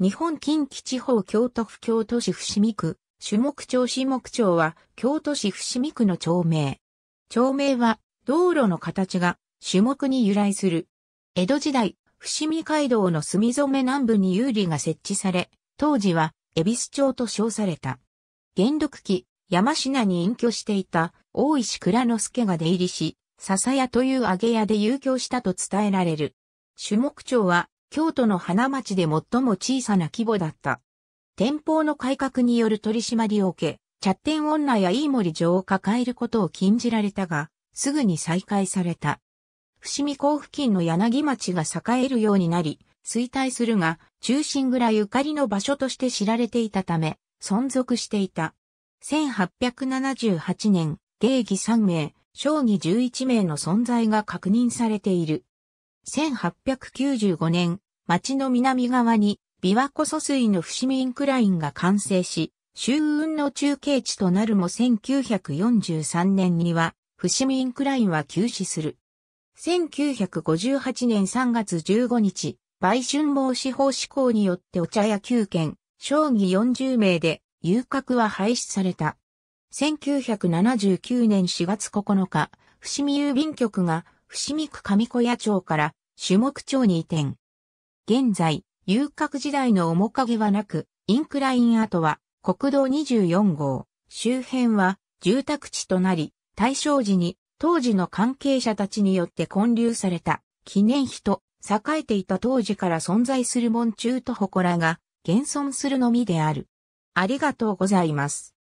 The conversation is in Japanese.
日本近畿地方京都府京都市伏見区、種目町市目町は京都市伏見区の町名。町名は道路の形が種目に由来する。江戸時代、伏見街道の墨染め南部に有利が設置され、当時は恵比寿町と称された。元禄期、山品に隠居していた大石倉之助が出入りし、笹屋という揚げ屋で遊興したと伝えられる。種目町は京都の花町で最も小さな規模だった。天保の改革による取り締まりを受け、茶店女や飯森城を抱えることを禁じられたが、すぐに再開された。伏見港付近の柳町が栄えるようになり、衰退するが、中心蔵ゆかりの場所として知られていたため、存続していた。1878年、芸儀3名、将棋11名の存在が確認されている。1895年、町の南側に琵琶湖疎水の伏見インクラインが完成し、周運の中継地となるも1943年には、伏見インクラインは休止する。1958年3月15日、売春防止法施行によってお茶屋9件、将棋40名で、遊郭は廃止された。1979年4月9日、伏見郵便局が、伏見区上小屋町から種目町に移転。現在、遊郭時代の面影はなく、インクライン跡は国道24号、周辺は住宅地となり、大正時に当時の関係者たちによって建立された記念碑と栄えていた当時から存在する門中と祠が現存するのみである。ありがとうございます。